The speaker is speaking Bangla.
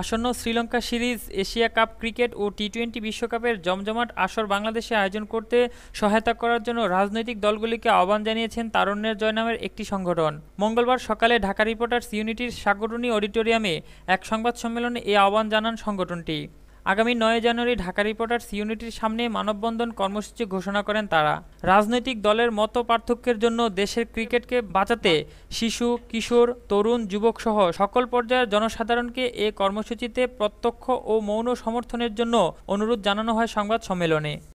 আসন্ন Sri Lanka series Asia cup cricket ও টি টোয়েন্টি বিশ্বকাপের জমজমাট আসর বাংলাদেশে আয়োজন করতে সহায়তা করার জন্য রাজনৈতিক দলগুলিকে আহ্বান জানিয়েছেন তারণ্যের জয় নামের একটি সংগঠন মঙ্গলবার সকালে ঢাকা রিপোর্টার্স ইউনিটির সাগরণী অডিটোরিয়ামে এক সংবাদ সম্মেলনে এ আহ্বান জানান সংগঠনটি আগামী নয় জানুয়ারি ঢাকা রিপোর্টার্স ইউনিটির সামনে মানববন্ধন কর্মসূচি ঘোষণা করেন তারা রাজনৈতিক দলের মত পার্থক্যের জন্য দেশের ক্রিকেটকে বাঁচাতে শিশু কিশোর তরুণ যুবকসহ সকল পর্যায়ের জনসাধারণকে এ কর্মসূচিতে প্রত্যক্ষ ও মৌন সমর্থনের জন্য অনুরোধ জানানো হয় সংবাদ সম্মেলনে